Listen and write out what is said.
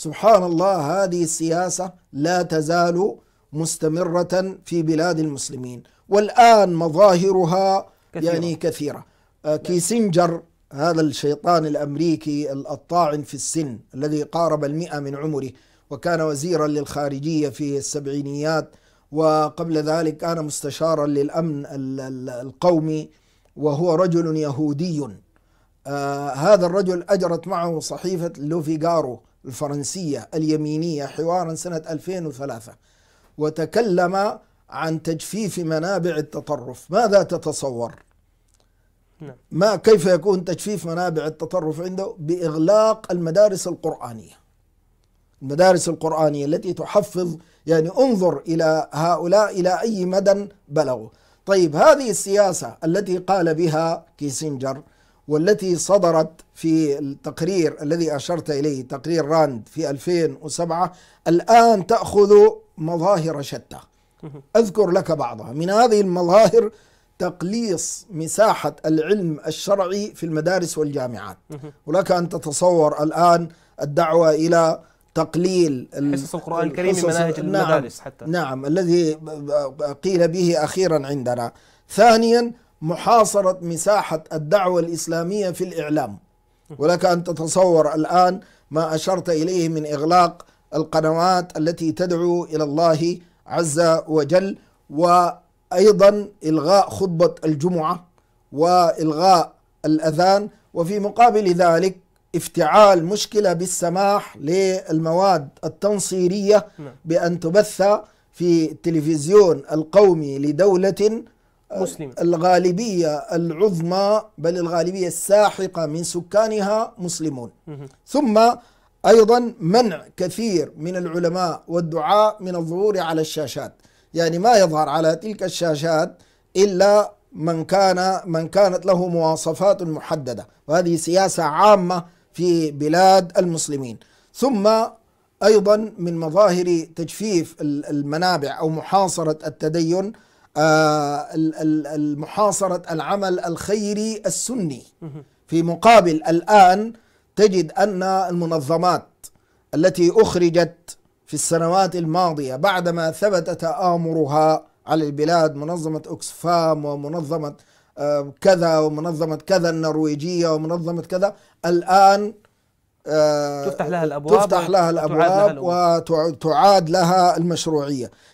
سبحان الله هذه السياسة لا تزال مستمرة في بلاد المسلمين والآن مظاهرها كثيرة. يعني كثيرة آه، كيسنجر هذا الشيطان الأمريكي الطاعن في السن الذي قارب المئة من عمره وكان وزيرا للخارجية في السبعينيات وقبل ذلك كان مستشارا للأمن القومي وهو رجل يهودي آه هذا الرجل أجرت معه صحيفة لوفيغارو الفرنسية اليمينية حوارا سنة 2003 وتكلم عن تجفيف منابع التطرف ماذا تتصور نعم. ما كيف يكون تجفيف منابع التطرف عنده بإغلاق المدارس القرآنية المدارس القرآنية التي تحفظ يعني انظر إلى هؤلاء إلى أي مدى بلغوا طيب هذه السياسة التي قال بها كيسنجر والتي صدرت في التقرير الذي أشرت إليه تقرير راند في 2007 الآن تأخذ مظاهر شتى أذكر لك بعضها من هذه المظاهر تقليص مساحة العلم الشرعي في المدارس والجامعات ولك أن تتصور الآن الدعوة إلى تقليل حصص القرآن الكريم من مناهج المدارس نعم حتى نعم الذي قيل به أخيرا عندنا ثانيا محاصرة مساحة الدعوة الإسلامية في الإعلام ولك أن تتصور الآن ما أشرت إليه من إغلاق القنوات التي تدعو إلى الله عز وجل وأيضا إلغاء خطبة الجمعة وإلغاء الأذان وفي مقابل ذلك افتعال مشكلة بالسماح للمواد التنصيرية نعم. بأن تبث في التلفزيون القومي لدولة مسلمة الغالبية العظمى بل الغالبية الساحقة من سكانها مسلمون ثم أيضا منع كثير من العلماء والدعاء من الظهور على الشاشات يعني ما يظهر على تلك الشاشات إلا من كان من كانت له مواصفات محددة وهذه سياسة عامة في بلاد المسلمين ثم أيضا من مظاهر تجفيف المنابع أو محاصرة التدين آه، محاصرة العمل الخيري السني في مقابل الآن تجد أن المنظمات التي أخرجت في السنوات الماضية بعدما ثبت تآمرها على البلاد منظمة أكسفام ومنظمة آه، كذا ومنظمة كذا النرويجية ومنظمة كذا الآن آه، تفتح لها الأبواب تفتح لها الأبواب وتعاد لها المشروعية